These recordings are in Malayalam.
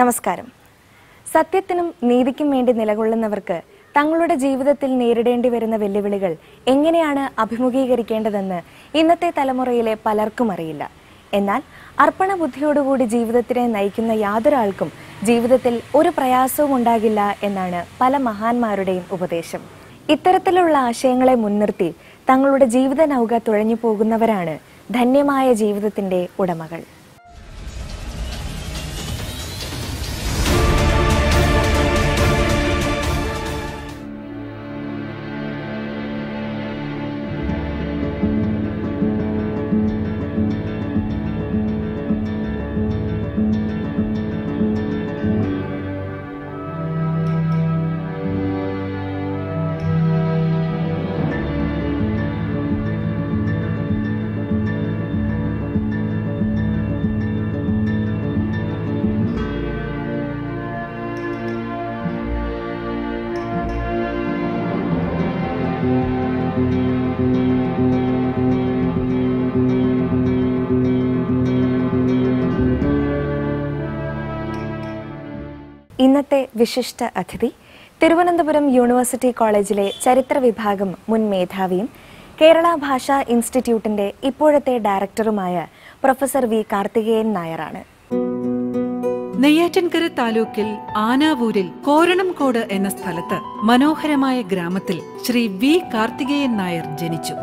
നമസ്കാരം സത്യത്തിനും നീതിക്കും വേണ്ടി നിലകൊള്ളുന്നവർക്ക് തങ്ങളുടെ ജീവിതത്തിൽ നേരിടേണ്ടി വരുന്ന വെല്ലുവിളികൾ എങ്ങനെയാണ് അഭിമുഖീകരിക്കേണ്ടതെന്ന് ഇന്നത്തെ തലമുറയിലെ പലർക്കും അറിയില്ല എന്നാൽ അർപ്പണ ബുദ്ധിയോടുകൂടി ജീവിതത്തിനെ നയിക്കുന്ന യാതൊരാൾക്കും ജീവിതത്തിൽ ഒരു പ്രയാസവും ഉണ്ടാകില്ല എന്നാണ് പല മഹാന്മാരുടെയും ഉപദേശം ഇത്തരത്തിലുള്ള ആശയങ്ങളെ മുൻനിർത്തി തങ്ങളുടെ ജീവിത നൗക തുഴഞ്ഞു പോകുന്നവരാണ് ധന്യമായ ജീവിതത്തിന്റെ ഉടമകൾ ഇന്നത്തെ വിശിഷ്ട അതിഥി തിരുവനന്തപുരം യൂണിവേഴ്സിറ്റി കോളേജിലെ ചരിത്ര വിഭാഗം മുൻ മേധാവിയും കേരള ഭാഷാ ഇൻസ്റ്റിറ്റ്യൂട്ടിന്റെ ഇപ്പോഴത്തെ ഡയറക്ടറുമായ പ്രൊഫസർ വി കാർത്തികേയൻ നായരാണ് നെയ്യാറ്റിൻകര താലൂക്കിൽ ആനാവൂരിൽ കോരണംകോട് എന്ന സ്ഥലത്ത് മനോഹരമായ ഗ്രാമത്തിൽ ശ്രീ വി കാർത്തികേയൻ നായർ ജനിച്ചു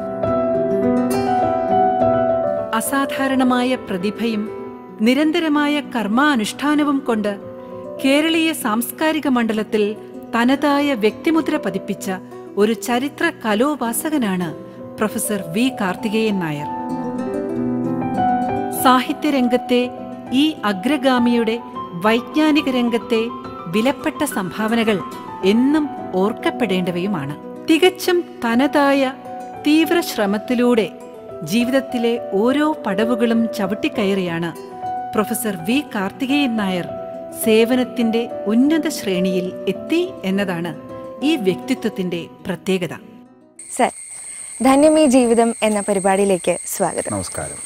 അസാധാരണമായ പ്രതിഭയും നിരന്തരമായ കർമാനുഷ്ഠാനവും കൊണ്ട് കേരളീയ സാംസ്കാരിക മണ്ഡലത്തിൽ തനതായ വ്യക്തിമുദ്ര പതിപ്പിച്ച ഒരു ചരിത്ര കലോപാസകനാണ് പ്രൊഫസർ വി കാർത്തികേയൻ നായർ സാഹിത്യരംഗത്തെ ഈ അഗ്രഗാമിയുടെ വൈജ്ഞാനിക രംഗത്തെ വിലപ്പെട്ട സംഭാവനകൾ എന്നും ഓർക്കപ്പെടേണ്ടവയുമാണ് തികച്ചും തനതായ തീവ്ര ശ്രമത്തിലൂടെ ജീവിതത്തിലെ ഓരോ പടവുകളും ചവിട്ടിക്കയറിയാണ് പ്രൊഫസർ വി കാർത്തികേയൻ നായർ സേവനത്തിന്റെ ഉന്നത ശ്രേണിയിൽ എത്തി എന്നതാണ് ഈ വ്യക്തിത്വത്തിന്റെ പ്രത്യേകത സർ ധന്യമീ ജീവിതം എന്ന പരിപാടിയിലേക്ക് സ്വാഗതം നമസ്കാരം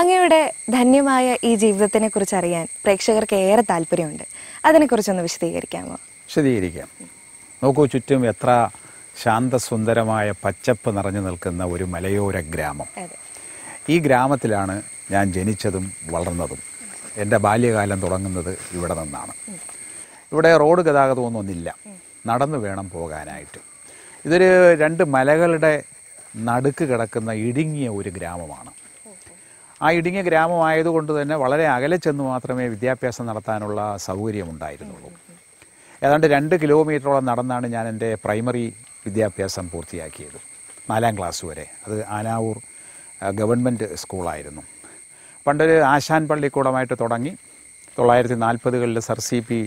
അങ്ങയുടെ ധന്യമായ ഈ ജീവിതത്തിനെ കുറിച്ച് അറിയാൻ പ്രേക്ഷകർക്ക് ഏറെ താല്പര്യമുണ്ട് അതിനെക്കുറിച്ചൊന്ന് വിശദീകരിക്കാമോ വിശദീകരിക്കാം നോക്കൂ ചുറ്റും എത്ര ശാന്തസുന്ദരമായ പച്ചപ്പ് നിറഞ്ഞു നിൽക്കുന്ന ഒരു മലയോര ഗ്രാമം ഈ ഗ്രാമത്തിലാണ് ഞാൻ ജനിച്ചതും വളർന്നതും എൻ്റെ ബാല്യകാലം തുടങ്ങുന്നത് ഇവിടെ നിന്നാണ് ഇവിടെ റോഡ് ഗതാഗതമൊന്നും ഒന്നില്ല നടന്നു വേണം പോകാനായിട്ട് ഇതൊരു രണ്ട് മലകളുടെ നടുക്ക് കിടക്കുന്ന ഇടുങ്ങിയ ഒരു ഗ്രാമമാണ് ആ ഇടുങ്ങിയ ഗ്രാമമായതുകൊണ്ട് തന്നെ വളരെ അകലെ ചെന്ന് മാത്രമേ വിദ്യാഭ്യാസം നടത്താനുള്ള സൗകര്യമുണ്ടായിരുന്നുള്ളൂ ഏതാണ്ട് രണ്ട് കിലോമീറ്ററോളം നടന്നാണ് ഞാൻ എൻ്റെ പ്രൈമറി വിദ്യാഭ്യാസം പൂർത്തിയാക്കിയത് നാലാം ക്ലാസ് വരെ അത് ആനാവൂർ ഗവൺമെൻറ് സ്കൂളായിരുന്നു പണ്ടൊരു ആശാൻ പള്ളിക്കൂടമായിട്ട് തുടങ്ങി തൊള്ളായിരത്തി നാൽപ്പതുകളിൽ സർ സി പി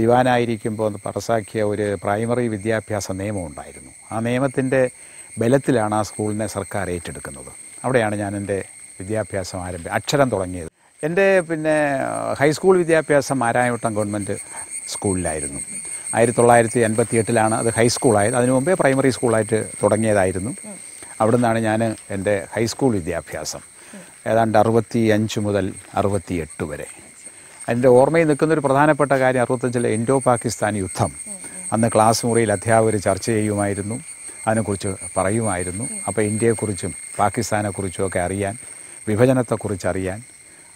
ദിവാനായിരിക്കുമ്പോൾ പറസാക്കിയ ഒരു പ്രൈമറി വിദ്യാഭ്യാസ നിയമം ഉണ്ടായിരുന്നു ആ നിയമത്തിൻ്റെ ബലത്തിലാണ് ആ സ്കൂളിനെ സർക്കാർ ഏറ്റെടുക്കുന്നത് അവിടെയാണ് ഞാൻ എൻ്റെ വിദ്യാഭ്യാസം ആരംഭി അക്ഷരം തുടങ്ങിയത് എൻ്റെ പിന്നെ ഹൈസ്കൂൾ വിദ്യാഭ്യാസം ആരായവട്ടം ഗവൺമെൻറ് സ്കൂളിലായിരുന്നു ആയിരത്തി തൊള്ളായിരത്തി എൺപത്തി എട്ടിലാണ് അത് ഹൈസ്കൂളായത് അതിനു മുമ്പേ പ്രൈമറി സ്കൂളായിട്ട് തുടങ്ങിയതായിരുന്നു അവിടെ നിന്നാണ് ഞാൻ എൻ്റെ ഹൈസ്കൂൾ വിദ്യാഭ്യാസം ഏതാണ്ട് അറുപത്തി അഞ്ച് മുതൽ അറുപത്തിയെട്ട് വരെ അതിൻ്റെ ഓർമ്മയിൽ നിൽക്കുന്നൊരു പ്രധാനപ്പെട്ട കാര്യം അറുപത്തഞ്ചിലെ ഇൻഡോ പാകിസ്ഥാൻ യുദ്ധം അന്ന് ക്ലാസ് മുറിയിൽ അധ്യാപകർ ചർച്ച ചെയ്യുമായിരുന്നു അതിനെക്കുറിച്ച് പറയുമായിരുന്നു അപ്പോൾ ഇന്ത്യയെക്കുറിച്ചും പാകിസ്ഥാനെക്കുറിച്ചും ഒക്കെ അറിയാൻ വിഭജനത്തെക്കുറിച്ച് അറിയാൻ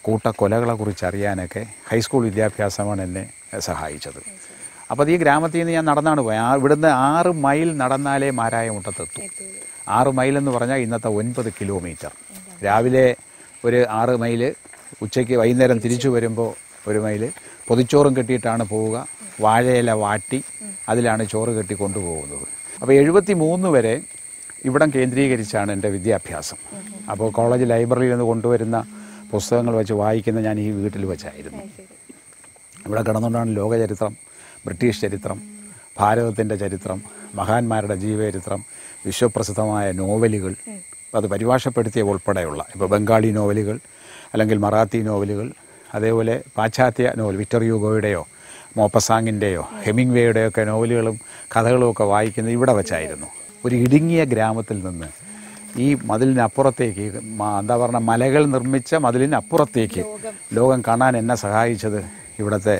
കൂട്ടക്കൊലകളെക്കുറിച്ച് അറിയാനൊക്കെ ഹൈസ്കൂൾ വിദ്യാഭ്യാസമാണ് എന്നെ സഹായിച്ചത് അപ്പോൾ ഈ ഗ്രാമത്തിൽ നിന്ന് ഞാൻ നടന്നാണ് പോയത് ആ ഇവിടുന്ന് ആറ് മൈൽ നടന്നാലേ മാരായ മുട്ടത്തെത്തും ആറ് മൈൽ എന്ന് പറഞ്ഞാൽ ഇന്നത്തെ ഒൻപത് കിലോമീറ്റർ രാവിലെ ഒരു ആറ് മൈൽ ഉച്ചയ്ക്ക് വൈകുന്നേരം തിരിച്ചു വരുമ്പോൾ ഒരു മൈൽ പൊതിച്ചോറും കെട്ടിയിട്ടാണ് പോവുക വാഴയില വാട്ടി അതിലാണ് ചോറ് കെട്ടി കൊണ്ടുപോകുന്നത് അപ്പോൾ എഴുപത്തി മൂന്ന് വരെ ഇവിടം കേന്ദ്രീകരിച്ചാണ് എൻ്റെ വിദ്യാഭ്യാസം അപ്പോൾ കോളേജ് ലൈബ്രറിയിൽ നിന്ന് കൊണ്ടുവരുന്ന പുസ്തകങ്ങൾ വെച്ച് വായിക്കുന്ന ഞാൻ ഈ വീട്ടിൽ വെച്ചായിരുന്നു ഇവിടെ കിടന്നുകൊണ്ടാണ് ലോകചരിത്രം ബ്രിട്ടീഷ് ചരിത്രം ഭാരതത്തിൻ്റെ ചരിത്രം മഹാന്മാരുടെ ജീവചരിത്രം വിശ്വപ്രസിദ്ധമായ നോവലുകൾ അത് പരിഭാഷപ്പെടുത്തിയ ഉൾപ്പെടെയുള്ള ഇപ്പോൾ ബംഗാളി നോവലുകൾ അല്ലെങ്കിൽ മറാത്തി നോവലുകൾ അതേപോലെ പാശ്ചാത്യ നോവൽ വിക്ടർ യൂഗോയുടെയോ മോപ്പസാങ്ങിൻ്റെയോ ഹെമിംഗ്വേയുടെയോ ഒക്കെ നോവലുകളും കഥകളും ഒക്കെ വായിക്കുന്നത് ഇവിടെ വെച്ചായിരുന്നു ഒരു ഇടുങ്ങിയ ഗ്രാമത്തിൽ നിന്ന് ഈ മതിലിനപ്പുറത്തേക്ക് എന്താ പറയുക മലകൾ നിർമ്മിച്ച മതിലിനപ്പുറത്തേക്ക് ലോകം കാണാൻ എന്നെ സഹായിച്ചത് ഇവിടുത്തെ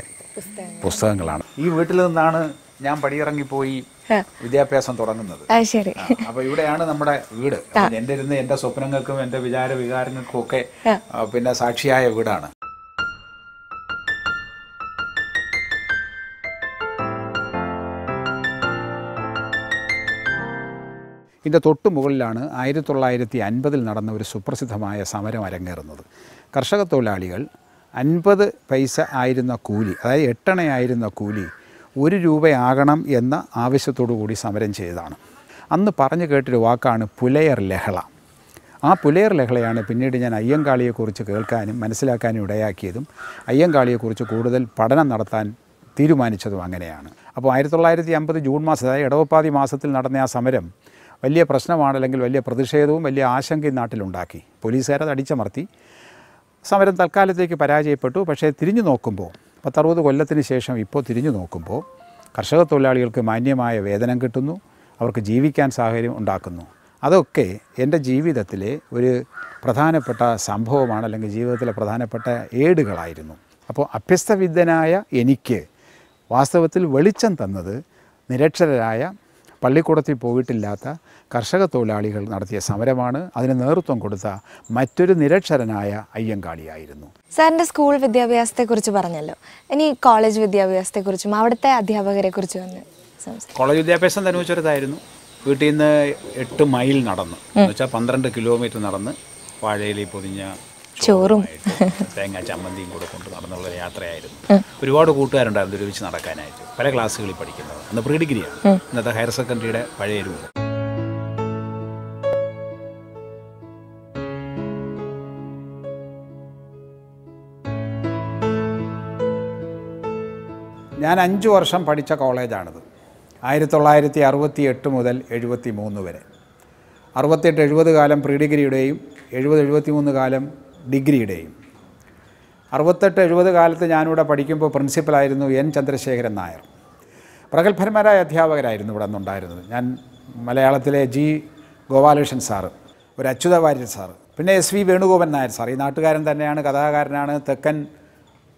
പുസ്തകങ്ങളാണ് ഈ വീട്ടിൽ നിന്നാണ് ഞാൻ പടിയിറങ്ങിപ്പോയി വിദ്യാഭ്യാസം തുടങ്ങുന്നത് ശരി അപ്പൊ ഇവിടെയാണ് നമ്മുടെ വീട് എന്റെ ഇരുന്ന് എന്റെ സ്വപ്നങ്ങൾക്കും എന്റെ വിചാര വികാരങ്ങൾക്കും ഒക്കെ പിന്നെ സാക്ഷിയായ വീടാണ് ഇതിൻ്റെ തൊട്ട് മുകളിലാണ് ആയിരത്തി തൊള്ളായിരത്തി അൻപതിൽ നടന്ന ഒരു സുപ്രസിദ്ധമായ സമരം അരങ്ങേറുന്നത് കർഷക തൊഴിലാളികൾ അൻപത് പൈസ ആയിരുന്ന കൂലി അതായത് എട്ടണയായിരുന്ന കൂലി ഒരു രൂപയാകണം എന്ന ആവശ്യത്തോടു കൂടി സമരം ചെയ്തതാണ് അന്ന് പറഞ്ഞു കേട്ടൊരു വാക്കാണ് പുലയർ ലഹള ആ പുലയർ ലഹളയാണ് പിന്നീട് ഞാൻ അയ്യങ്കാളിയെക്കുറിച്ച് കേൾക്കാനും മനസ്സിലാക്കാനും ഇടയാക്കിയതും അയ്യങ്കാളിയെക്കുറിച്ച് കൂടുതൽ പഠനം നടത്താൻ തീരുമാനിച്ചതും അങ്ങനെയാണ് അപ്പോൾ ആയിരത്തി തൊള്ളായിരത്തി അമ്പത് ജൂൺ മാസം അതായത് ഇടവപ്പാതി മാസത്തിൽ നടന്ന ആ സമരം വലിയ അല്ലെങ്കിൽ വലിയ പ്രതിഷേധവും വലിയ ആശങ്കയും നാട്ടിലുണ്ടാക്കി പോലീസുകാരത് അടിച്ചമർത്തി സമരം തൽക്കാലത്തേക്ക് പരാജയപ്പെട്ടു പക്ഷേ തിരിഞ്ഞു നോക്കുമ്പോൾ പത്തറുപത് കൊല്ലത്തിന് ശേഷം ഇപ്പോൾ തിരിഞ്ഞു നോക്കുമ്പോൾ കർഷക തൊഴിലാളികൾക്ക് മാന്യമായ വേതനം കിട്ടുന്നു അവർക്ക് ജീവിക്കാൻ സാഹചര്യം ഉണ്ടാക്കുന്നു അതൊക്കെ എൻ്റെ ജീവിതത്തിലെ ഒരു പ്രധാനപ്പെട്ട സംഭവമാണ് അല്ലെങ്കിൽ ജീവിതത്തിലെ പ്രധാനപ്പെട്ട ഏടുകളായിരുന്നു അപ്പോൾ അഭ്യസ്തവിദ്യനായ എനിക്ക് വാസ്തവത്തിൽ വെളിച്ചം തന്നത് നിരക്ഷരായ പള്ളിക്കൂടത്തിൽ പോയിട്ടില്ലാത്ത കർഷക തൊഴിലാളികൾ നടത്തിയ സമരമാണ് അതിന് നേതൃത്വം കൊടുത്ത മറ്റൊരു നിരക്ഷരനായ അയ്യങ്കാളിയായിരുന്നു സാറിൻ്റെ സ്കൂൾ വിദ്യാഭ്യാസത്തെക്കുറിച്ച് പറഞ്ഞല്ലോ ഇനി കോളേജ് വിദ്യാഭ്യാസത്തെക്കുറിച്ചും അവിടുത്തെ അധ്യാപകരെക്കുറിച്ചും ഒന്ന് കോളേജ് വിദ്യാഭ്യാസം തന്നെ വെച്ചൊരിതായിരുന്നു വീട്ടിൽ നിന്ന് എട്ട് മൈൽ നടന്ന് എന്നുവെച്ചാൽ പന്ത്രണ്ട് കിലോമീറ്റർ നടന്ന് വാഴയിലി പൊതിഞ്ഞ ചോറും തേങ്ങ ചമ്മന്തിയും കൂടെ കൊണ്ട് നടന്നുള്ള യാത്രയായിരുന്നു ഒരുപാട് കൂട്ടുകാരുണ്ടായിരുന്നു ഒരുമിച്ച് നടക്കാനായിട്ട് പല ക്ലാസ്സുകളിൽ പഠിക്കുന്നത് അന്ന് പ്രീ ഡിഗ്രിയാണ് ഇന്നത്തെ ഹയർ സെക്കൻഡറിയുടെ പഴയ രൂപം ഞാൻ അഞ്ച് വർഷം പഠിച്ച കോളേജാണിത് ആയിരത്തി തൊള്ളായിരത്തി അറുപത്തി എട്ട് മുതൽ എഴുപത്തി മൂന്ന് വരെ അറുപത്തെട്ട് എഴുപത് കാലം പ്രീ ഡിഗ്രിയുടെയും എഴുപത് എഴുപത്തി മൂന്ന് കാലം ഡിഗ്രിയുടെയും അറുപത്തെട്ട് എഴുപത് കാലത്ത് ഞാനിവിടെ പഠിക്കുമ്പോൾ പ്രിൻസിപ്പലായിരുന്നു എൻ ചന്ദ്രശേഖരൻ നായർ പ്രഗത്ഭന്മാരായ അധ്യാപകരായിരുന്നു ഇവിടെ നിന്നുണ്ടായിരുന്നത് ഞാൻ മലയാളത്തിലെ ജി ഗോപാലകൃഷ്ണൻ സാറ് ഒരു അച്യുത വാര്യർ സാറ് പിന്നെ S V Venugopan Nair sir ഈ നാട്ടുകാരൻ തന്നെയാണ് കഥാകാരനാണ് തെക്കൻ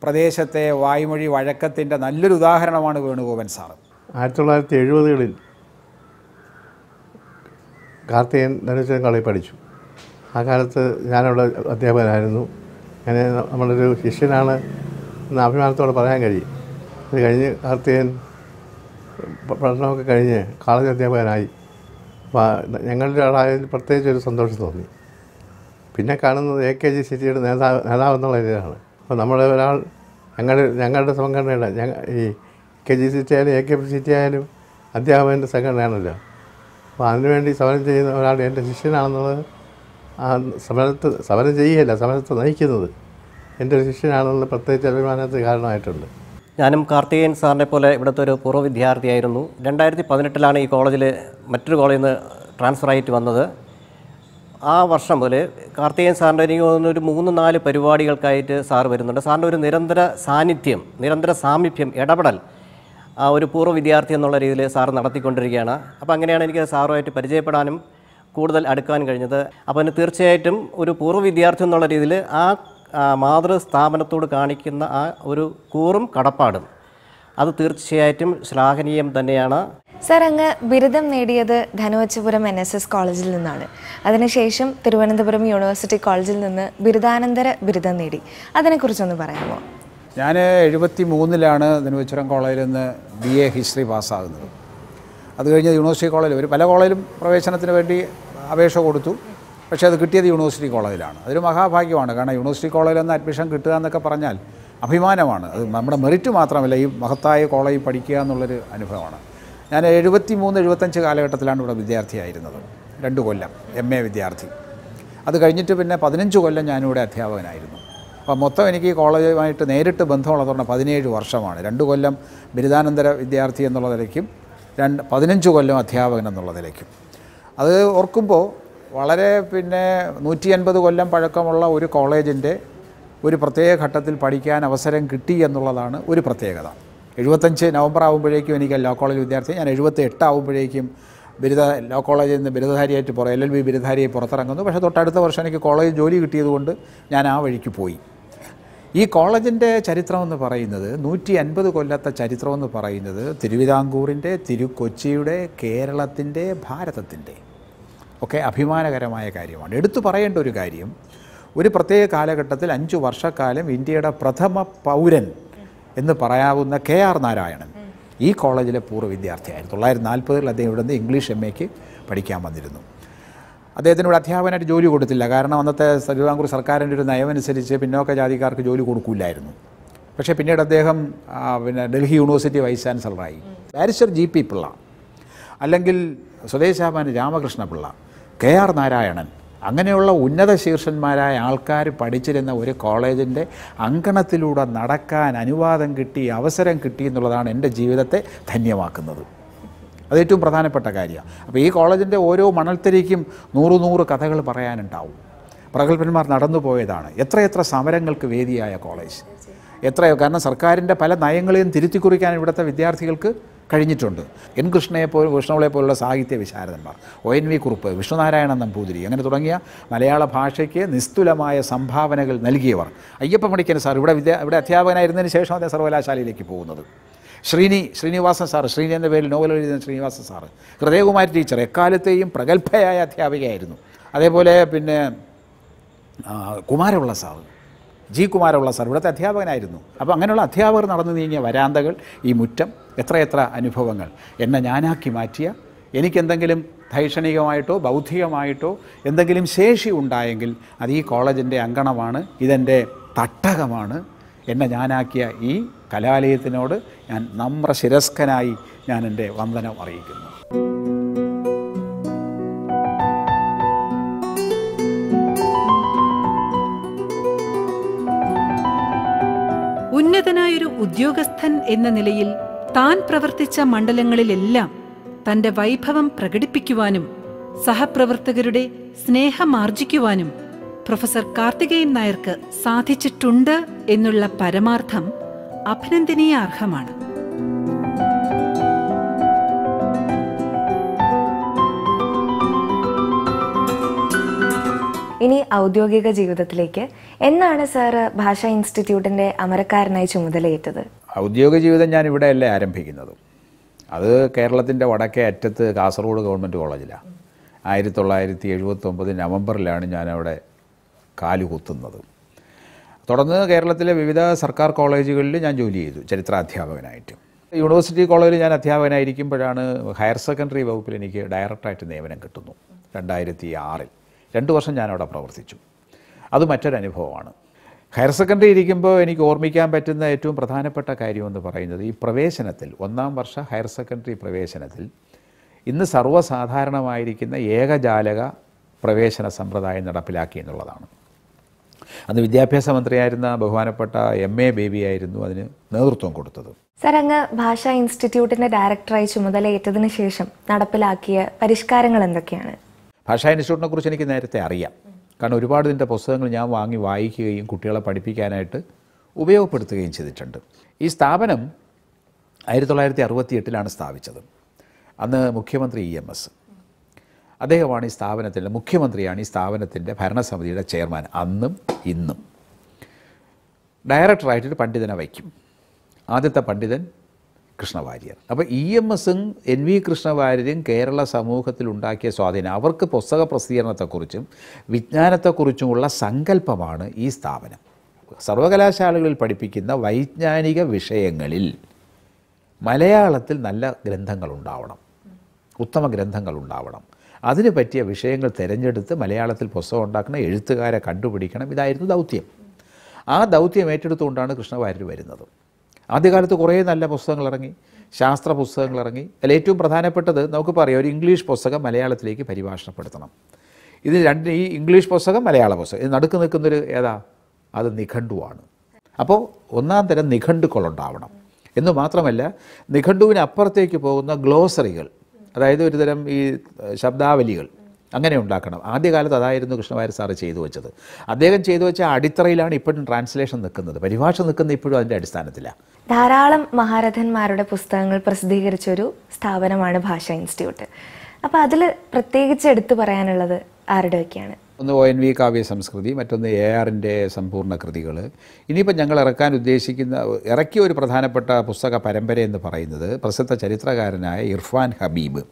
പ്രദേശത്തെ വായ്മൊഴി വഴക്കത്തിൻ്റെ നല്ലൊരു ഉദാഹരണമാണ് വേണുഗോപൻ സാർ ആയിരത്തി തൊള്ളായിരത്തി എഴുപതുകളിൽ കാർത്തികൻ നരേശ്വരൻ കളി പഠിച്ചു ആ കാലത്ത് ഞാനവിടെ അധ്യാപകനായിരുന്നു ഞാൻ നമ്മളൊരു ശിഷ്യനാണ് എന്ന് അഭിമാനത്തോടെ പറയാൻ കഴിയും അത് കഴിഞ്ഞ് കാർത്തികൻ പഠനമൊക്കെ കഴിഞ്ഞ് കോളേജ് അധ്യാപകനായി ഞങ്ങളുടെ ആളായതിൽ പ്രത്യേകിച്ച് ഒരു സന്തോഷം തോന്നി പിന്നെ കാണുന്നത് എ കെ ജി സിറ്റിയുടെ നേതാവ് നേതാവെന്നുള്ള രീതിയിലാണ് അപ്പോൾ നമ്മുടെ ഒരാൾ ഞങ്ങളുടെ ഞങ്ങളുടെ സംഘടനയുടെ ഞങ്ങൾ ഈ കെ ജി സിറ്റി ആയാലും എ കെ പി സിറ്റി ആയാലും അധ്യാപകൻ്റെ സംഘടനയാണല്ലോ അപ്പോൾ അതിനുവേണ്ടി സമരം ചെയ്യുന്ന ഒരാൾ എൻ്റെ ശിഷ്യനാണെന്നുള്ളത് ആ സമരത്തെ സമരം ചെയ്യുകയല്ല സമരത്തെ നയിക്കുന്നത് എൻ്റെ ഒരു ശിഷ്യനാണെന്നുള്ള പ്രത്യേകിച്ച് അഭിമാനത്തിന് കാരണമായിട്ടുണ്ട് ഞാനും കാർത്തികേയൻ സാറിനെ പോലെ ഇവിടുത്തെ ഒരു പൂർവ്വ വിദ്യാർത്ഥിയായിരുന്നു രണ്ടായിരത്തി പതിനെട്ടിലാണ് ഈ കോളേജിൽ മറ്റൊരു കോളേജിൽ നിന്ന് ട്രാൻസ്ഫർ ആയിട്ട് വന്നത് ആ വർഷം മുതൽ കാർത്തികേയൻ സാറിൻ്റെ എനിക്ക് തോന്നുന്ന ഒരു മൂന്ന് നാല് പരിപാടികൾക്കായിട്ട് സാർ വരുന്നുണ്ട് സാറിൻ്റെ ഒരു നിരന്തര സാന്നിധ്യം നിരന്തര സാമീപ്യം ഇടപെടൽ ആ ഒരു പൂർവ്വ വിദ്യാർത്ഥി എന്നുള്ള രീതിയിൽ സാർ നടത്തിക്കൊണ്ടിരിക്കുകയാണ് അപ്പോൾ അങ്ങനെയാണ് എനിക്ക് സാറുമായിട്ട് പരിചയപ്പെടാനും കൂടുതൽ അടുക്കാൻ കഴിഞ്ഞത് അപ്പം തീർച്ചയായിട്ടും ഒരു പൂർവ്വ വിദ്യാർത്ഥി എന്നുള്ള രീതിയിൽ ആ മാതൃ സ്ഥാപനത്തോട് കാണിക്കുന്ന ആ ഒരു കൂറും കടപ്പാടും അത് തീർച്ചയായിട്ടും ശ്ലാഘനീയം തന്നെയാണ് സർ അങ്ങ് ബിരുദം നേടിയത് ധനുവച്ചപുരം എൻ എസ് എസ് കോളേജിൽ നിന്നാണ് അതിനുശേഷം തിരുവനന്തപുരം യൂണിവേഴ്സിറ്റി കോളേജിൽ നിന്ന് ബിരുദാനന്തര ബിരുദം നേടി അതിനെക്കുറിച്ചൊന്ന് പറയാമോ ഞാൻ എഴുപത്തി മൂന്നിലാണ് ധനുവച്ചുരം കോളേജിൽ നിന്ന് ബി എ ഹിസ്റ്ററി പാസ്സാകുന്നത് അത് കഴിഞ്ഞ് യൂണിവേഴ്സിറ്റി കോളേജിൽ ഒരു പല കോളേജിലും പ്രവേശനത്തിന് വേണ്ടി അപേക്ഷ കൊടുത്തു പക്ഷേ അത് കിട്ടിയത് യൂണിവേഴ്സിറ്റി കോളേജിലാണ് അതൊരു മഹാഭാഗ്യമാണ് കാരണം യൂണിവേഴ്സിറ്റി കോളേജിൽ നിന്ന് അഡ്മിഷൻ കിട്ടുക എന്നൊക്കെ പറഞ്ഞാൽ അഭിമാനമാണ് അത് നമ്മുടെ മെറിറ്റ് മാത്രമല്ല ഈ മഹത്തായ കോളേജിൽ പഠിക്കുക എന്നുള്ളൊരു അനുഭവമാണ് ഞാൻ എഴുപത്തി മൂന്ന് എഴുപത്തഞ്ച് കാലഘട്ടത്തിലാണ് ഇവിടെ വിദ്യാർത്ഥിയായിരുന്നത് രണ്ട് കൊല്ലം എം എ വിദ്യാർത്ഥി അത് കഴിഞ്ഞിട്ട് പിന്നെ പതിനഞ്ച് കൊല്ലം ഞാനിവിടെ അധ്യാപകനായിരുന്നു അപ്പോൾ മൊത്തം എനിക്ക് ഈ കോളേജുമായിട്ട് നേരിട്ട് ബന്ധമുള്ളതുകൊണ്ട് പതിനേഴ് വർഷമാണ് രണ്ട് കൊല്ലം ബിരുദാനന്തര വിദ്യാർത്ഥി എന്നുള്ള നിലയ്ക്കും രണ്ട് പതിനഞ്ച് കൊല്ലം അധ്യാപകൻ എന്നുള്ള നിലയ്ക്ക് അത് ഓർക്കുമ്പോൾ വളരെ പിന്നെ നൂറ്റി അൻപത് കൊല്ലം പഴക്കമുള്ള ഒരു കോളേജിൻ്റെ ഒരു പ്രത്യേക ഘട്ടത്തിൽ പഠിക്കാൻ അവസരം കിട്ടി എന്നുള്ളതാണ് ഒരു പ്രത്യേകത എഴുപത്തഞ്ച് നവംബർ ആകുമ്പോഴേക്കും എനിക്ക് ലോ കോളേജ് വിദ്യാർത്ഥി ഞാൻ എഴുപത്തി എട്ട് ആകുമ്പോഴേക്കും ബിരുദ ലോ കോളേജിൽ നിന്ന് ബിരുദധാരിയായിട്ട് പുറ എൽ എൽ ബി ബിരുദധാരിയായി പുറത്തിറങ്ങുന്നു പക്ഷേ തൊട്ടടുത്ത വർഷം എനിക്ക് കോളേജ് ജോലി കിട്ടിയതുകൊണ്ട് ഞാൻ ആ വഴിക്ക് പോയി ഈ കോളേജിൻ്റെ ചരിത്രമെന്ന് പറയുന്നത് നൂറ്റി അൻപത് കൊല്ലത്തെ ചരിത്രമെന്ന് പറയുന്നത് തിരുവിതാംകൂറിൻ്റെ കൊച്ചിയുടെ കേരളത്തിൻ്റെ ഭാരതത്തിൻ്റെ ഒക്കെ അഭിമാനകരമായ കാര്യമാണ് എടുത്തു പറയേണ്ട ഒരു കാര്യം ഒരു പ്രത്യേക കാലഘട്ടത്തിൽ അഞ്ച് വർഷക്കാലം ഇന്ത്യയുടെ പ്രഥമ പൗരൻ എന്ന് പറയാവുന്ന കെ ആർ നാരായണൻ ഈ കോളേജിലെ പൂർവ്വ വിദ്യാർത്ഥിയായിരുന്നു തൊള്ളായിരത്തി നാൽപ്പതിൽ അദ്ദേഹം ഇവിടുന്ന് ഇംഗ്ലീഷ് എം എക്ക് പഠിക്കാൻ വന്നിരുന്നു അദ്ദേഹത്തിന് ഇവിടെ അധ്യാപകനായിട്ട് ജോലി കൊടുത്തില്ല കാരണം അന്നത്തെ തിരുവിതാംകൂർ സർക്കാരിൻ്റെ ഒരു നയമനുസരിച്ച് പിന്നോക്ക ജാതിക്കാർക്ക് ജോലി കൊടുക്കില്ലായിരുന്നു പക്ഷേ പിന്നീട് അദ്ദേഹം പിന്നെ ഡൽഹി യൂണിവേഴ്സിറ്റി വൈസ് ചാൻസലറായി ബാരിസ്റ്റർ ജി പി പിള്ള അല്ലെങ്കിൽ സ്വദേശാഭിമാനി രാമകൃഷ്ണ പിള്ള കെ ആർ നാരായണൻ അങ്ങനെയുള്ള ഉന്നത ശീർഷന്മാരായ ആൾക്കാർ പഠിച്ചിരുന്ന ഒരു കോളേജിൻ്റെ അങ്കണത്തിലൂടെ നടക്കാൻ അനുവാദം കിട്ടി അവസരം കിട്ടി എന്നുള്ളതാണ് എൻ്റെ ജീവിതത്തെ ധന്യമാക്കുന്നത് അത് ഏറ്റവും പ്രധാനപ്പെട്ട കാര്യമാണ് അപ്പോൾ ഈ കോളേജിൻ്റെ ഓരോ മണൽത്തരിക്കും നൂറ് നൂറ് കഥകൾ പറയാനുണ്ടാവും പ്രഗത്ഭന്മാർ നടന്നു പോയതാണ് എത്രയെത്ര സമരങ്ങൾക്ക് വേദിയായ കോളേജ് എത്രയോ കാരണം സർക്കാരിൻ്റെ പല നയങ്ങളെയും തിരുത്തി കുറിക്കാൻ ഇവിടുത്തെ വിദ്യാർത്ഥികൾക്ക് കഴിഞ്ഞിട്ടുണ്ട് എൻ കൃഷ്ണയെ പോലെ കൃഷ്ണവിളെ പോലുള്ള സാഹിത്യ വിശാരദന്മാർ O N V Kurup Vishnunarayanan Namboothiri അങ്ങനെ തുടങ്ങിയ മലയാള ഭാഷയ്ക്ക് നിസ്തുലമായ സംഭാവനകൾ നൽകിയവർ അയ്യപ്പ മണിക്കൻ സാർ ഇവിടെ വിദ്യ ഇവിടെ അധ്യാപകനായിരുന്നതിന് ശേഷം അദ്ദേഹം സർവകലാശാലയിലേക്ക് പോകുന്നത് ശ്രീനി ശ്രീനിവാസൻ സാറ് ശ്രീനി എന്ന പേരിൽ നോവൽ എഴുതുന്ന ശ്രീനിവാസൻ സാറ് ഹൃദയകുമാരി ടീച്ചർ എക്കാലത്തെയും പ്രഗത്ഭയായ അധ്യാപികയായിരുന്നു അതേപോലെ പിന്നെ കുമാരമുള്ള സാറ് ജി കുമാരമുള്ള സാർ ഇവിടുത്തെ അധ്യാപകനായിരുന്നു അപ്പോൾ അങ്ങനെയുള്ള അധ്യാപകർ നടന്നു നീങ്ങിയ വരാന്തകൾ ഈ മുറ്റം എത്രയെത്ര അനുഭവങ്ങൾ എന്നെ ഞാനാക്കി മാറ്റിയ എനിക്കെന്തെങ്കിലും ധൈക്ഷണികമായിട്ടോ ബൗദ്ധികമായിട്ടോ എന്തെങ്കിലും ശേഷി ഉണ്ടായെങ്കിൽ അത് ഈ കോളേജിൻ്റെ അങ്കണമാണ് ഇതെൻ്റെ തട്ടകമാണ് എന്നെ ഞാനാക്കിയ ഈ കലാലയത്തിനോട് ഞാൻ ശിരസ്കനായി ഞാൻ എൻ്റെ വന്ദനം അറിയിക്കുന്നു ഉന്നതനായൊരു ഉദ്യോഗസ്ഥൻ എന്ന നിലയിൽ താൻ പ്രവർത്തിച്ച മണ്ഡലങ്ങളിലെല്ലാം തന്റെ വൈഭവം പ്രകടിപ്പിക്കുവാനും സഹപ്രവർത്തകരുടെ സ്നേഹമാർജിക്കുവാനും പ്രൊഫസർ കാർത്തികേയൻ നായർക്ക് സാധിച്ചിട്ടുണ്ട് എന്നുള്ള പരമാർത്ഥം അഭിനന്ദനീയ അർഹമാണ് ഇനി ഔദ്യോഗിക ജീവിതത്തിലേക്ക് എന്നാണ് സാർ ഭാഷാ ഇൻസ്റ്റിറ്റ്യൂട്ടിന്റെ അമരക്കാരനായി ചുമതലയേറ്റത് ഔദ്യോഗിക ജീവിതം ഞാൻ ഇവിടെ അല്ലേ ആരംഭിക്കുന്നത് അത് കേരളത്തിൻ്റെ വടക്കേ അറ്റത്ത് കാസർഗോഡ് ഗവൺമെൻറ് കോളേജിലാണ് ആയിരത്തി തൊള്ളായിരത്തി ഒമ്പത് നവംബറിലാണ് ഞാൻ അവിടെ കാലുകുത്തുന്നത് തുടർന്ന് കേരളത്തിലെ വിവിധ സർക്കാർ കോളേജുകളിൽ ഞാൻ ജോലി ചെയ്തു ചരിത്രാധ്യാപകനായിട്ട് യൂണിവേഴ്സിറ്റി കോളേജിൽ ഞാൻ അധ്യാപകനായിരിക്കുമ്പോഴാണ് ഹയർ സെക്കൻഡറി വകുപ്പിൽ എനിക്ക് ഡയറക്റ്റായിട്ട് നിയമനം കിട്ടുന്നു രണ്ടായിരത്തി ആറിൽ രണ്ട് വർഷം ഞാനവിടെ പ്രവർത്തിച്ചു അത് മറ്റൊരനുഭവമാണ് ഹയർ സെക്കൻഡറി ഇരിക്കുമ്പോൾ എനിക്ക് ഓർമ്മിക്കാൻ പറ്റുന്ന ഏറ്റവും പ്രധാനപ്പെട്ട കാര്യമെന്ന് പറയുന്നത് ഈ പ്രവേശനത്തിൽ ഒന്നാം വർഷ ഹയർ സെക്കൻഡറി പ്രവേശനത്തിൽ ഇന്ന് സർവ്വസാധാരണമായിരിക്കുന്ന ഏകജാലക പ്രവേശന സമ്പ്രദായം നടപ്പിലാക്കി എന്നുള്ളതാണ് അന്ന് വിദ്യാഭ്യാസ മന്ത്രിയായിരുന്ന ബഹുമാനപ്പെട്ട എം എ ബേബി ആയിരുന്നു അതിന് നേതൃത്വം കൊടുത്തത് സർ അങ്ങ് ഭാഷാ ഇൻസ്റ്റിറ്റ്യൂട്ടിന്റെ ഡയറക്ടറായി ചുമതലയേറ്റതിനു ശേഷം നടപ്പിലാക്കിയ പരിഷ്കാരങ്ങൾ എന്തൊക്കെയാണ് ഭാഷാ ഇൻസ്റ്റിറ്റ്യൂട്ടിനെ കുറിച്ച് എനിക്ക് നേരത്തെ അറിയാം കാരണം ഒരുപാട് ഇതിൻ്റെ പുസ്തകങ്ങൾ ഞാൻ വാങ്ങി വായിക്കുകയും കുട്ടികളെ പഠിപ്പിക്കാനായിട്ട് ഉപയോഗപ്പെടുത്തുകയും ചെയ്തിട്ടുണ്ട് ഈ സ്ഥാപനം ആയിരത്തി തൊള്ളായിരത്തി സ്ഥാപിച്ചത് അന്ന് മുഖ്യമന്ത്രി ഇ എം എസ് അദ്ദേഹമാണ് ഈ സ്ഥാപനത്തിൻ്റെ മുഖ്യമന്ത്രിയാണ് ഈ സ്ഥാപനത്തിൻ്റെ ഭരണസമിതിയുടെ ചെയർമാൻ അന്നും ഇന്നും ഡയറക്ടറായിട്ടൊരു പണ്ഡിതനെ വയ്ക്കും ആദ്യത്തെ പണ്ഡിതൻ കൃഷ്ണവാര്യർ അപ്പോൾ ഇ എം എസും എൻ വി കൃഷ്ണവാര്യരും കേരള സമൂഹത്തിലുണ്ടാക്കിയ സ്വാധീനം അവർക്ക് പുസ്തക പ്രസിദ്ധീകരണത്തെക്കുറിച്ചും വിജ്ഞാനത്തെക്കുറിച്ചുമുള്ള സങ്കല്പമാണ് ഈ സ്ഥാപനം സർവകലാശാലകളിൽ പഠിപ്പിക്കുന്ന വൈജ്ഞാനിക വിഷയങ്ങളിൽ മലയാളത്തിൽ നല്ല ഗ്രന്ഥങ്ങളുണ്ടാവണം ഉത്തമ ഗ്രന്ഥങ്ങളുണ്ടാവണം അതിന് പറ്റിയ വിഷയങ്ങൾ തിരഞ്ഞെടുത്ത് മലയാളത്തിൽ പുസ്തകം ഉണ്ടാക്കണം എഴുത്തുകാരെ കണ്ടുപിടിക്കണം ഇതായിരുന്നു ദൗത്യം ആ ദൗത്യം ഏറ്റെടുത്തുകൊണ്ടാണ് കൃഷ്ണവാര്യർ വരുന്നത് ആദ്യകാലത്ത് കുറേ നല്ല പുസ്തകങ്ങൾ ഇറങ്ങി ശാസ്ത്ര പുസ്തകങ്ങൾ ഇറങ്ങി അതിൽ ഏറ്റവും പ്രധാനപ്പെട്ടത് നമുക്ക് പറയാം ഒരു ഇംഗ്ലീഷ് പുസ്തകം മലയാളത്തിലേക്ക് പരിഭാഷണപ്പെടുത്തണം ഇത് രണ്ട് ഈ ഇംഗ്ലീഷ് പുസ്തകം മലയാള പുസ്തകം ഇത് നടുക്ക് നിൽക്കുന്നൊരു ഏതാ അത് നിഘണ്ടുവാണ് അപ്പോൾ ഒന്നാം തരം നിഘണ്ടുക്കളുണ്ടാവണം എന്ന് മാത്രമല്ല നിഘണ്ടുവിന് അപ്പുറത്തേക്ക് പോകുന്ന ഗ്ലോസറികൾ അതായത് ഒരുതരം ഈ ശബ്ദാവലികൾ അങ്ങനെ ഉണ്ടാക്കണം ആദ്യകാലത്ത് അതായിരുന്നു കൃഷ്ണവാര്യർ സാറ് ചെയ്തു വെച്ചത് അദ്ദേഹം ചെയ്തു വെച്ച അടിത്തറയിലാണ് ഇപ്പോഴും ട്രാൻസ്ലേഷൻ നിൽക്കുന്നത് പരിഭാഷ നിൽക്കുന്ന ഇപ്പോഴും അതിൻ്റെ അടിസ്ഥാനത്തിലാണ് ധാരാളം മഹാരഥന്മാരുടെ പുസ്തകങ്ങൾ പ്രസിദ്ധീകരിച്ച ഒരു സ്ഥാപനമാണ് ഭാഷ ഇൻസ്റ്റിറ്റ്യൂട്ട് അപ്പോൾ അതിൽ പ്രത്യേകിച്ച് എടുത്തു പറയാനുള്ളത് ആരുടെയൊക്കെയാണ് ഒന്ന് ഒ എൻ വി കാവ്യ സംസ്കൃതി മറ്റൊന്ന് എ ആറിൻ്റെ സമ്പൂർണ്ണ കൃതികൾ ഇനിയിപ്പോൾ ഞങ്ങൾ ഇറക്കാൻ ഉദ്ദേശിക്കുന്ന ഇറക്കിയ ഒരു പ്രധാനപ്പെട്ട പുസ്തക പരമ്പര എന്ന് പറയുന്നത് പ്രസിദ്ധ ചരിത്രകാരനായ ഇർഫാൻ ഹബീബ്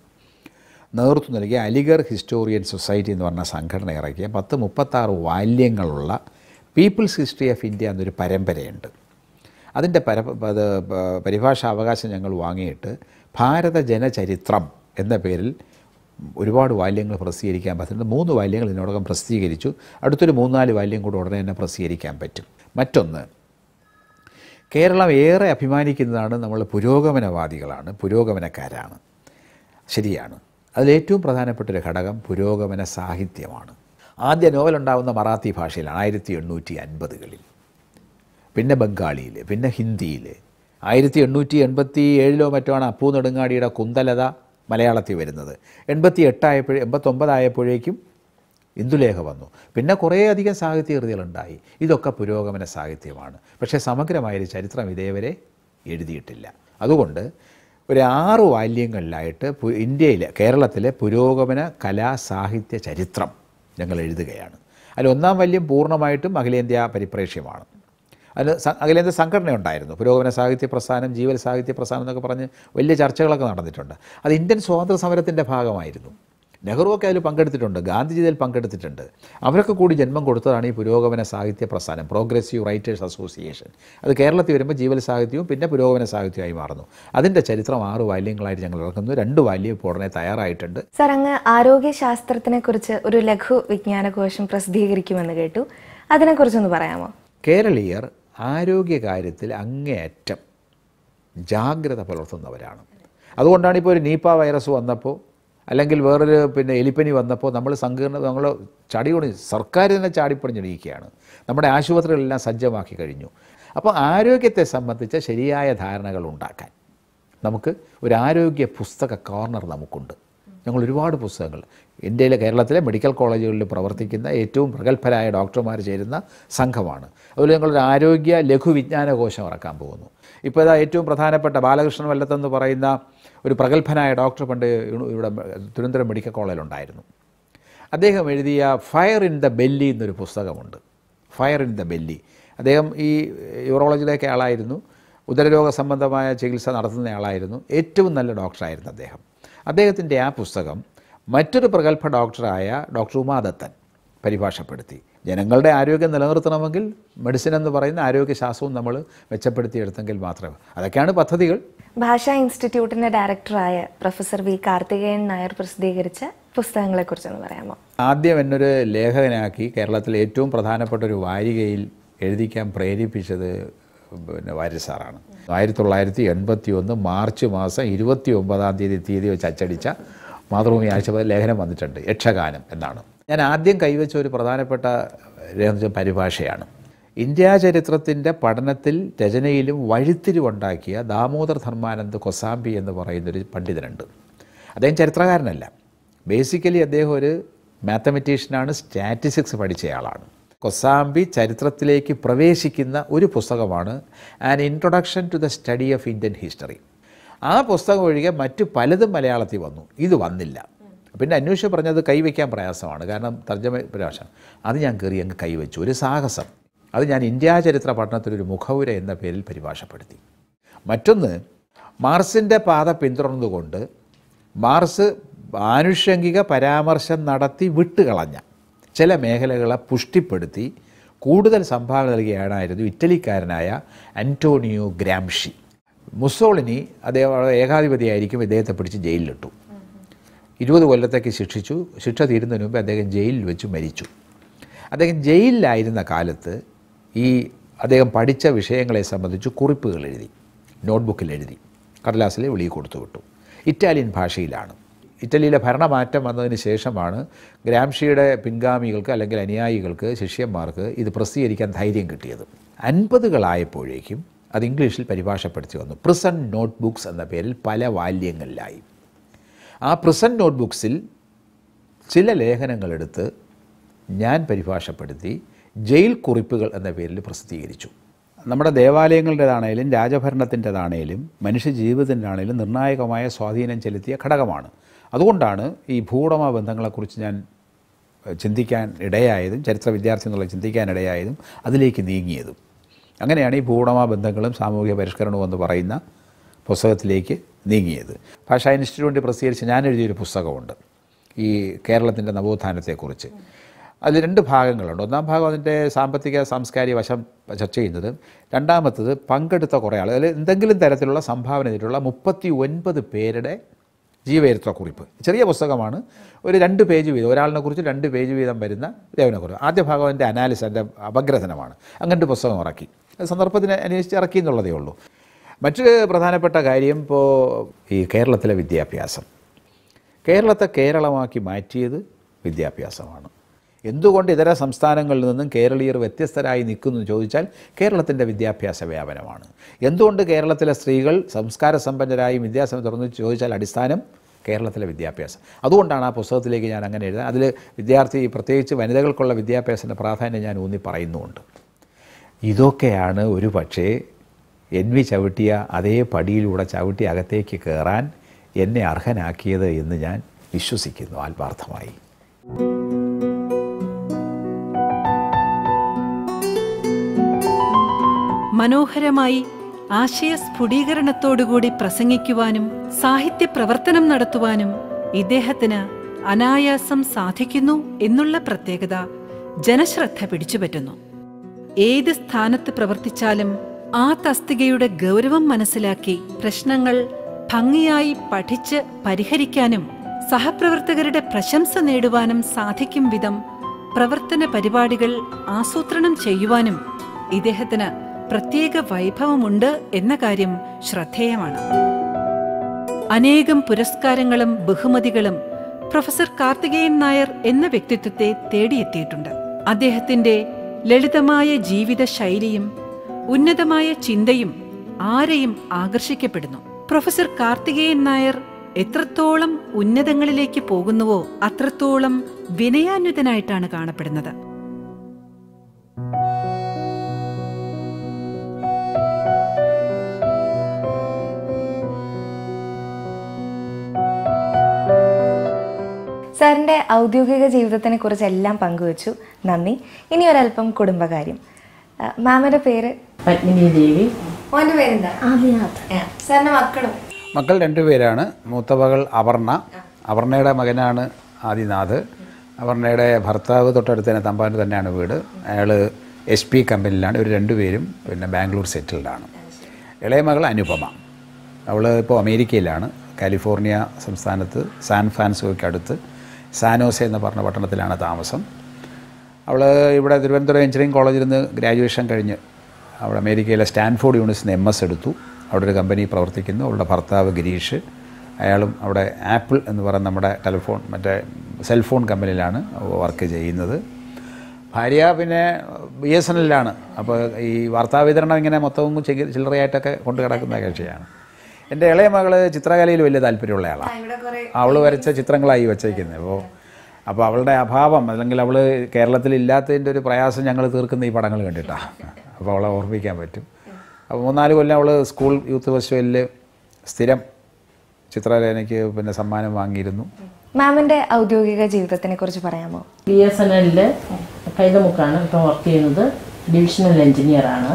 നേതൃത്വം നൽകിയ അലിഗർ ഹിസ്റ്റോറിയൻ സൊസൈറ്റി എന്ന് പറഞ്ഞ സംഘടന ഇറക്കിയ പത്ത് മുപ്പത്താറ് വാല്യങ്ങളുള്ള പീപ്പിൾസ് ഹിസ്റ്ററി ഓഫ് ഇന്ത്യ എന്നൊരു പരമ്പരയുണ്ട് അതിൻ്റെ പര പരിഭാഷ അവകാശം ഞങ്ങൾ വാങ്ങിയിട്ട് ഭാരത ജനചരിത്രം എന്ന പേരിൽ ഒരുപാട് വാല്യങ്ങൾ പ്രസിദ്ധീകരിക്കാൻ പറ്റുന്നത് മൂന്ന് വാല്യങ്ങൾ ഇതിനോടകം പ്രസിദ്ധീകരിച്ചു അടുത്തൊരു മൂന്നാല് വാല്യം കൂടെ ഉടനെ തന്നെ പ്രസിദ്ധീകരിക്കാൻ പറ്റും മറ്റൊന്ന് കേരളം ഏറെ അഭിമാനിക്കുന്നതാണ് നമ്മൾ പുരോഗമനവാദികളാണ് പുരോഗമനക്കാരാണ് ശരിയാണ് അതിലേറ്റവും പ്രധാനപ്പെട്ടൊരു ഘടകം പുരോഗമന സാഹിത്യമാണ് ആദ്യ നോവലുണ്ടാവുന്ന മറാത്തി ഭാഷയിലാണ് ആയിരത്തി എണ്ണൂറ്റി അൻപതുകളിൽ പിന്നെ ബംഗാളിയിൽ പിന്നെ ഹിന്ദിയിൽ ആയിരത്തി എണ്ണൂറ്റി എൺപത്തി ഏഴിലോ മറ്റോ ആണ് അപ്പൂ നെടുങ്ങാടിയുടെ കുന്തലത മലയാളത്തിൽ വരുന്നത് എൺപത്തി എട്ടായപ്പോഴേ എൺപത്തൊമ്പതായപ്പോഴേക്കും ഇന്ദുലേഖ വന്നു പിന്നെ കുറേയധികം കൃതികളുണ്ടായി ഇതൊക്കെ പുരോഗമന സാഹിത്യമാണ് പക്ഷേ സമഗ്രമായൊരു ചരിത്രം ഇതേവരെ എഴുതിയിട്ടില്ല അതുകൊണ്ട് ഒരു ആറ് വാല്യങ്ങളിലായിട്ട് ഇന്ത്യയിലെ കേരളത്തിലെ പുരോഗമന കലാ സാഹിത്യ ചരിത്രം ഞങ്ങൾ എഴുതുകയാണ് അതിൽ ഒന്നാം വാല്യം പൂർണ്ണമായിട്ടും അഖിലേന്ത്യാ പരിപ്രേക്ഷ്യമാണ് അതിന് അഖിലേന്ത്യാ സംഘടന ഉണ്ടായിരുന്നു പുരോഗമന സാഹിത്യ പ്രസ്ഥാനം ജീവൽ സാഹിത്യ പ്രസ്ഥാനം എന്നൊക്കെ പറഞ്ഞ് വലിയ ചർച്ചകളൊക്കെ നടന്നിട്ടുണ്ട് അത് ഇന്ത്യൻ സ്വാതന്ത്ര്യ സമരത്തിൻ്റെ ഭാഗമായിരുന്നു നെഹ്റുവൊക്കെ അതിൽ പങ്കെടുത്തിട്ടുണ്ട് ഗാന്ധിജി അതിൽ പങ്കെടുത്തിട്ടുണ്ട് അവരൊക്കെ കൂടി ജന്മം കൊടുത്തതാണ് ഈ പുരോഗമന സാഹിത്യ പ്രസ്ഥാനം പ്രോഗ്രസീവ് റൈറ്റേഴ്സ് അസോസിയേഷൻ അത് കേരളത്തിൽ വരുമ്പോൾ ജീവൽ സാഹിത്യവും പിന്നെ പുരോഗമന സാഹിത്യമായി മാറുന്നു അതിൻ്റെ ചരിത്രം ആറ് വാല്യങ്ങളായിട്ട് ഞങ്ങൾ ഇറക്കുന്നു രണ്ട് വാല്യം ഇപ്പോൾ ഉടനെ തയ്യാറായിട്ടുണ്ട് സർ അങ്ങ് ആരോഗ്യശാസ്ത്രത്തിനെ കുറിച്ച് ഒരു ലഘു വിജ്ഞാനകോശം പ്രസിദ്ധീകരിക്കുമെന്ന് കേട്ടു അതിനെക്കുറിച്ചൊന്ന് പറയാമോ കേരളീയർ ആരോഗ്യകാര്യത്തിൽ അങ്ങേയറ്റം ജാഗ്രത പുലർത്തുന്നവരാണ് അതുകൊണ്ടാണ് ഇപ്പോൾ ഒരു നീപ്പ വൈറസ് വന്നപ്പോൾ അല്ലെങ്കിൽ വേറൊരു പിന്നെ എലിപ്പനി വന്നപ്പോൾ നമ്മൾ സങ്കീർണ നമ്മൾ ചടി സർക്കാർ തന്നെ ചാടിപ്പണിഞ്ഞിരിക്കുകയാണ് നമ്മുടെ ആശുപത്രികളെല്ലാം സജ്ജമാക്കി കഴിഞ്ഞു അപ്പോൾ ആരോഗ്യത്തെ സംബന്ധിച്ച ശരിയായ ധാരണകൾ ഉണ്ടാക്കാൻ നമുക്ക് ഒരു ആരോഗ്യ പുസ്തക കോർണർ നമുക്കുണ്ട് ഞങ്ങൾ ഒരുപാട് പുസ്തകങ്ങൾ ഇന്ത്യയിലെ കേരളത്തിലെ മെഡിക്കൽ കോളേജുകളിൽ പ്രവർത്തിക്കുന്ന ഏറ്റവും പ്രഗത്ഭരായ ഡോക്ടർമാർ ചേരുന്ന സംഘമാണ് അതുപോലെ ഞങ്ങളൊരു ആരോഗ്യ ലഘുവിജ്ഞാന കോശം ഇറക്കാൻ പോകുന്നു ഇപ്പോൾ ഇതാ ഏറ്റവും പ്രധാനപ്പെട്ട ബാലകൃഷ്ണൻ വല്ലത്തെന്ന് പറയുന്ന ഒരു പ്രഗത്ഭനായ ഡോക്ടർ പണ്ട് ഇവിടെ തിരുവനന്തപുരം മെഡിക്കൽ കോളേജിലുണ്ടായിരുന്നു അദ്ദേഹം എഴുതിയ ഫയർ ഇൻ ദ ബെല്ലി എന്നൊരു പുസ്തകമുണ്ട് ഫയർ ഇൻ ദ ബെല്ലി അദ്ദേഹം ഈ യൂറോളജിയിലേക്ക് ആളായിരുന്നു ഉദരരോഗ സംബന്ധമായ ചികിത്സ നടത്തുന്ന ആളായിരുന്നു ഏറ്റവും നല്ല ഡോക്ടറായിരുന്നു അദ്ദേഹം അദ്ദേഹത്തിൻ്റെ ആ പുസ്തകം മറ്റൊരു പ്രഗത്ഭ ഡോക്ടറായ ഡോക്ടർ ഉമാദത്തൻ പരിഭാഷപ്പെടുത്തി ജനങ്ങളുടെ ആരോഗ്യം നിലനിർത്തണമെങ്കിൽ മെഡിസിൻ എന്ന് പറയുന്ന ആരോഗ്യശാസ്ത്രവും നമ്മൾ മെച്ചപ്പെടുത്തിയെടുത്തെങ്കിൽ മാത്രമേ അതൊക്കെയാണ് പദ്ധതികൾ ഭാഷാ ഇൻസ്റ്റിറ്റ്യൂട്ടിൻ്റെ ഡയറക്ടറായ പ്രൊഫസർ വി കാർത്തികേയൻ നായർ പ്രസിദ്ധീകരിച്ച പുസ്തകങ്ങളെക്കുറിച്ചൊന്ന് പറയാമോ ആദ്യം എന്നൊരു ലേഖകനാക്കി കേരളത്തിലെ ഏറ്റവും പ്രധാനപ്പെട്ട ഒരു വാരികയിൽ എഴുതിക്കാൻ പ്രേരിപ്പിച്ചത് പിന്നെ വാരിസാറാണ് ആയിരത്തി തൊള്ളായിരത്തി എൺപത്തി ഒന്ന് മാർച്ച് മാസം ഇരുപത്തി ഒമ്പതാം തീയതി തീയതി വെച്ച് അച്ചടിച്ച മാതൃഭൂമി ആഴ്ച ലേഖനം വന്നിട്ടുണ്ട് യക്ഷഗാനം എന്നാണ് ഞാൻ ആദ്യം കൈവച്ച ഒരു പ്രധാനപ്പെട്ട പരിഭാഷയാണ് ഇന്ത്യാ ചരിത്രത്തിൻ്റെ പഠനത്തിൽ രചനയിലും വഴിത്തിരിവുണ്ടാക്കിയ ദാമോദർ ധർമാനന്ദ് കൊസാംബി എന്ന് പറയുന്നൊരു പണ്ഡിതനുണ്ട് അദ്ദേഹം ചരിത്രകാരനല്ല ബേസിക്കലി അദ്ദേഹം ഒരു മാത്തമെറ്റീഷ്യനാണ് സ്റ്റാറ്റിസ്റ്റിക്സ് പഠിച്ചയാളാണ് കൊസാംബി ചരിത്രത്തിലേക്ക് പ്രവേശിക്കുന്ന ഒരു പുസ്തകമാണ് an introduction to the study of Indian history ആ പുസ്തകം ഒഴികെ മറ്റു പലതും മലയാളത്തിൽ വന്നു ഇത് വന്നില്ല പിന്നെ അന്വേഷിച്ച് പറഞ്ഞത് കൈവയ്ക്കാൻ പ്രയാസമാണ് കാരണം തർജ്ജമ പ്രാവശ്യം അത് ഞാൻ കയറി അങ്ങ് കൈവച്ചു ഒരു സാഹസം അത് ഞാൻ ഇന്ത്യാ ചരിത്ര പഠനത്തിലൊരു മുഖവുര എന്ന പേരിൽ പരിഭാഷപ്പെടുത്തി മറ്റൊന്ന് മാർസിൻ്റെ പാത പിന്തുടർന്നുകൊണ്ട് മാർസ് ആനുഷംഗിക പരാമർശം നടത്തി വിട്ടുകളഞ്ഞ ചില മേഖലകളെ പുഷ്ടിപ്പെടുത്തി കൂടുതൽ സംഭാവന നൽകിയാണായിരുന്നു ഇറ്റലിക്കാരനായ അന്റോണിയോ ഗ്രാംഷി മുസോളിനി അദ്ദേഹം ഏകാധിപതിയായിരിക്കും ഇദ്ദേഹത്തെ പിടിച്ച് ജയിലിലിട്ടു ഇരുപത് കൊല്ലത്തേക്ക് ശിക്ഷിച്ചു ശിക്ഷ തീരുന്നതിന് മുമ്പ് അദ്ദേഹം ജയിലിൽ വെച്ച് മരിച്ചു അദ്ദേഹം ജയിലിലായിരുന്ന കാലത്ത് ഈ അദ്ദേഹം പഠിച്ച വിഷയങ്ങളെ സംബന്ധിച്ച് കുറിപ്പുകൾ എഴുതി നോട്ട്ബുക്കിൽ എഴുതി കടലാസിലെ വിളി കൊടുത്തു വിട്ടു ഇറ്റാലിയൻ ഭാഷയിലാണ് ഇറ്റലിയിലെ ഭരണമാറ്റം വന്നതിന് ശേഷമാണ് ഗ്രാംഷിയുടെ പിൻഗാമികൾക്ക് അല്ലെങ്കിൽ അനുയായികൾക്ക് ശിഷ്യന്മാർക്ക് ഇത് പ്രസിദ്ധീകരിക്കാൻ ധൈര്യം കിട്ടിയത് അൻപതുകളായപ്പോഴേക്കും അത് ഇംഗ്ലീഷിൽ പരിഭാഷപ്പെടുത്തി വന്നു പ്രിസൺ നോട്ട്ബുക്സ് എന്ന പേരിൽ പല വാല്യങ്ങളിലായി ആ പ്രിസൺ നോട്ട്ബുക്സിൽ ചില ലേഖനങ്ങളെടുത്ത് ഞാൻ പരിഭാഷപ്പെടുത്തി ജയിൽ കുറിപ്പുകൾ എന്ന പേരിൽ പ്രസിദ്ധീകരിച്ചു നമ്മുടെ ദേവാലയങ്ങളുടേതാണേലും രാജഭരണത്തിൻ്റെതാണേലും മനുഷ്യ ആണേലും നിർണായകമായ സ്വാധീനം ചെലുത്തിയ ഘടകമാണ് അതുകൊണ്ടാണ് ഈ ഭൂടമ ബന്ധങ്ങളെക്കുറിച്ച് ഞാൻ ചിന്തിക്കാൻ ഇടയായതും ചരിത്ര വിദ്യാർത്ഥി എന്നുള്ള ചിന്തിക്കാൻ ഇടയായതും അതിലേക്ക് നീങ്ങിയതും അങ്ങനെയാണ് ഈ ഭൂടമ ബന്ധങ്ങളും സാമൂഹിക പരിഷ്കരണവും എന്ന് പറയുന്ന പുസ്തകത്തിലേക്ക് നീങ്ങിയത് ഭാഷാ ഇൻസ്റ്റിറ്റ്യൂട്ടിൽ പ്രസിദ്ധീകരിച്ച് ഞാൻ എഴുതിയൊരു പുസ്തകമുണ്ട് ഈ കേരളത്തിൻ്റെ നവോത്ഥാനത്തെക്കുറിച്ച് അതിൽ രണ്ട് ഭാഗങ്ങളുണ്ട് ഒന്നാം ഭാഗം അതിൻ്റെ സാമ്പത്തിക സാംസ്കാരിക വശം ചർച്ച ചെയ്യുന്നത് രണ്ടാമത്തത് പങ്കെടുത്ത കുറേ ആൾ അതിൽ എന്തെങ്കിലും തരത്തിലുള്ള സംഭാവന ചെയ്തിട്ടുള്ള മുപ്പത്തി ഒൻപത് പേരുടെ ജീവചരിത്രക്കുറിപ്പ് ചെറിയ പുസ്തകമാണ് ഒരു രണ്ട് പേജ് വീതം ഒരാളിനെ കുറിച്ച് രണ്ട് പേജ് വീതം വരുന്ന ദേവനെക്കുറിച്ച് ആദ്യ ഭാഗം എൻ്റെ അനാലിസ് എൻ്റെ അപഗ്രഥനമാണ് അങ്ങനത്തെ പുസ്തകം ഇറക്കി സന്ദർഭത്തിന് അന്വേഷിച്ച് ഇറക്കി എന്നുള്ളതേ ഉള്ളൂ മറ്റു പ്രധാനപ്പെട്ട കാര്യം ഇപ്പോൾ ഈ കേരളത്തിലെ വിദ്യാഭ്യാസം കേരളത്തെ കേരളമാക്കി മാറ്റിയത് വിദ്യാഭ്യാസമാണ് എന്തുകൊണ്ട് ഇതര സംസ്ഥാനങ്ങളിൽ നിന്നും കേരളീയർ വ്യത്യസ്തരായി നിൽക്കുന്നു എന്ന് ചോദിച്ചാൽ കേരളത്തിൻ്റെ വിദ്യാഭ്യാസ വ്യാപനമാണ് എന്തുകൊണ്ട് കേരളത്തിലെ സ്ത്രീകൾ സംസ്കാര സമ്പന്നരായി വിദ്യാസം തുറന്നു ചോദിച്ചാൽ അടിസ്ഥാനം കേരളത്തിലെ വിദ്യാഭ്യാസം അതുകൊണ്ടാണ് ആ പുസ്തകത്തിലേക്ക് ഞാൻ അങ്ങനെ എഴുതുന്നത് അതിൽ വിദ്യാർത്ഥി പ്രത്യേകിച്ച് വനിതകൾക്കുള്ള വിദ്യാഭ്യാസത്തിൻ്റെ പ്രാധാന്യം ഞാൻ ഊന്നി പറയുന്നുമുണ്ട് ഇതൊക്കെയാണ് ഒരു പക്ഷേ എൻ വി ചവിട്ടിയ അതേ പടിയിലൂടെ ചവിട്ടി അകത്തേക്ക് കയറാൻ എന്നെ അർഹനാക്കിയത് എന്ന് ഞാൻ വിശ്വസിക്കുന്നു ആത്മാർത്ഥമായി മനോഹരമായി ആശയ സ്ഫുടീകരണത്തോടുകൂടി പ്രസംഗിക്കുവാനും സാഹിത്യ പ്രവർത്തനം നടത്തുവാനും ഇദ്ദേഹത്തിന് അനായാസം സാധിക്കുന്നു എന്നുള്ള പ്രത്യേകത ജനശ്രദ്ധ പിടിച്ചുപറ്റുന്നു ഏത് സ്ഥാനത്ത് പ്രവർത്തിച്ചാലും ആ തസ്തികയുടെ ഗൗരവം മനസ്സിലാക്കി പ്രശ്നങ്ങൾ ഭംഗിയായി പഠിച്ച് പരിഹരിക്കാനും സഹപ്രവർത്തകരുടെ പ്രശംസ നേടുവാനും സാധിക്കും വിധം പ്രവർത്തന പരിപാടികൾ ആസൂത്രണം ചെയ്യുവാനും ഇദ്ദേഹത്തിന് പ്രത്യേക വൈഭവമുണ്ട് എന്ന കാര്യം ശ്രദ്ധേയമാണ് അനേകം പുരസ്കാരങ്ങളും ബഹുമതികളും പ്രൊഫസർ കാർത്തികേയൻ നായർ എന്ന വ്യക്തിത്വത്തെ തേടിയെത്തിയിട്ടുണ്ട് അദ്ദേഹത്തിന്റെ ലളിതമായ ജീവിത ശൈലിയും ഉന്നതമായ ചിന്തയും ആരെയും ആകർഷിക്കപ്പെടുന്നു പ്രൊഫസർ കാർത്തികേയൻ നായർ എത്രത്തോളം ഉന്നതങ്ങളിലേക്ക് പോകുന്നുവോ അത്രത്തോളം വിനയാന്വിതനായിട്ടാണ് കാണപ്പെടുന്നത് സാറിൻ്റെ ഔദ്യോഗിക ജീവിതത്തിനെ കുറിച്ച് എല്ലാം പങ്കുവച്ചു നന്ദി ഇനി ഒരല്പം കുടുംബകാര്യം മാമിന്റെ പേര് പത്മിനി ദേവി മക്കൾ രണ്ടുപേരാണ് മൂത്ത മകൾ അപർണ അപർണയുടെ മകനാണ് ആദിനാഥ് അപർണയുടെ ഭർത്താവ് തൊട്ടടുത്ത് തന്നെ തന്നെയാണ് വീട് അയാൾ എസ് പി കമ്പനിയിലാണ് ഇവർ രണ്ടുപേരും പിന്നെ ബാംഗ്ലൂർ സെറ്റിൽഡാണ് ഇളയ മകൾ അനുപമ അവൾ ഇപ്പോൾ അമേരിക്കയിലാണ് കാലിഫോർണിയ സംസ്ഥാനത്ത് സാൻ ഫ്രാൻസിസ്കോയ്ക്ക് അടുത്ത് സാനോസെ എന്ന് പറഞ്ഞ പട്ടണത്തിലാണ് താമസം അവൾ ഇവിടെ തിരുവനന്തപുരം എഞ്ചിനീയറിംഗ് കോളേജിൽ നിന്ന് ഗ്രാജുവേഷൻ കഴിഞ്ഞ് അവിടെ അമേരിക്കയിലെ സ്റ്റാൻഫോർഡ് യൂണിവേഴ്സിൽ എം എസ് എടുത്തു അവിടെ ഒരു കമ്പനി പ്രവർത്തിക്കുന്നു അവളുടെ ഭർത്താവ് ഗിരീഷ് അയാളും അവിടെ ആപ്പിൾ എന്ന് പറയുന്ന നമ്മുടെ ടെലിഫോൺ മറ്റേ സെൽഫോൺ കമ്പനിയിലാണ് വർക്ക് ചെയ്യുന്നത് ഭാര്യ പിന്നെ ബി എസ് എൻ എല്ലാണ് അപ്പോൾ ഈ വാർത്താവിതരണം ഇങ്ങനെ മൊത്തവും ചില്ലറയായിട്ടൊക്കെ കൊണ്ടു കിടക്കുന്ന കക്ഷിയാണ് എൻ്റെ ഇളയ മകള് ചിത്രകലയിൽ വലിയ താല്പര്യമുള്ള ആളാണ് അവൾ വരച്ച ചിത്രങ്ങളായി വെച്ചേക്കുന്നത് അപ്പോൾ അപ്പോൾ അവളുടെ അഭാവം അല്ലെങ്കിൽ അവൾ ഇല്ലാത്തതിന്റെ ഒരു പ്രയാസം ഞങ്ങൾ തീർക്കുന്ന ഈ പടങ്ങൾ കണ്ടിട്ടാണ് അപ്പോൾ അവളെ ഓർമ്മിക്കാൻ പറ്റും അപ്പോൾ മൂന്നാല് കൊല്ലം അവൾ സ്കൂൾ യൂത്ത് ഫെസ്റ്റിവലിൽ സ്ഥിരം ചിത്രകലയ്ക്ക് പിന്നെ സമ്മാനം വാങ്ങിയിരുന്നു മാമിൻ്റെ ഔദ്യോഗിക ജീവിതത്തിനെ കുറിച്ച് പറയാമോ ബി എസ് എൻ എല്ലിൽ കൈതമുക്കാണ് ഇപ്പോൾ വർക്ക് ചെയ്യുന്നത് ഡിവിഷണൽ എഞ്ചിനീയറാണ്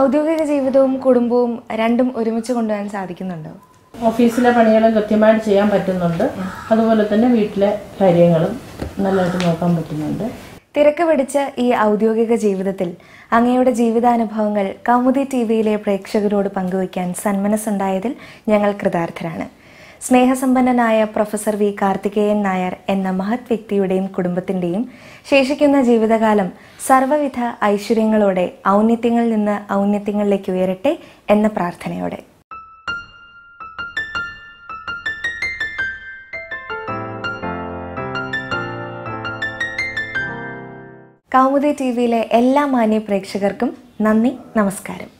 ഔദ്യോഗിക ജീവിതവും കുടുംബവും രണ്ടും ഒരുമിച്ച് കൊണ്ടുപോകാൻ സാധിക്കുന്നുണ്ടോ ഓഫീസിലെ പണികളും കൃത്യമായിട്ട് ചെയ്യാൻ പറ്റുന്നുണ്ട് അതുപോലെ തന്നെ വീട്ടിലെ കാര്യങ്ങളും നല്ലതായിട്ട് നോക്കാൻ പറ്റുന്നുണ്ട് തിരക്ക് പിടിച്ച ഈ ഔദ്യോഗിക ജീവിതത്തിൽ അങ്ങയുടെ ജീവിതാനുഭവങ്ങൾ കൗമുദി ടി വിയിലെ പ്രേക്ഷകരോട് പങ്കുവയ്ക്കാൻ സന്മനസ്സുണ്ടായതിൽ ഞങ്ങൾ കൃതാർത്ഥരാണ് സ്നേഹസമ്പന്നനായ പ്രൊഫസർ വി കാർത്തികേയൻ നായർ എന്ന മഹത് വ്യക്തിയുടെയും കുടുംബത്തിന്റെയും ശേഷിക്കുന്ന ജീവിതകാലം സർവ്വവിധ ഐശ്വര്യങ്ങളോടെ ഔന്നത്യങ്ങളിൽ നിന്ന് ഔന്നത്യങ്ങളിലേക്ക് ഉയരട്ടെ എന്ന പ്രാർത്ഥനയോടെ കൗമുദി ടി വിയിലെ എല്ലാ മാന്യ പ്രേക്ഷകർക്കും നന്ദി നമസ്കാരം